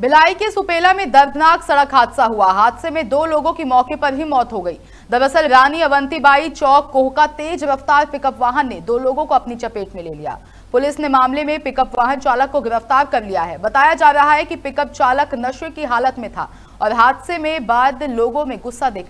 भिलाई के सुपेला में दर्दनाक सड़क हादसा हुआ हादसे में दो लोगों की मौके पर ही मौत हो गई दरअसल रानी अवंतीबाई चौक कोह का तेज रफ्तार पिकअप वाहन ने दो लोगों को अपनी चपेट में ले लिया पुलिस ने मामले में पिकअप वाहन चालक को गिरफ्तार कर लिया है बताया जा रहा है कि पिकअप चालक नशे की हालत में था और हादसे में बाद लोगों में गुस्सा देखने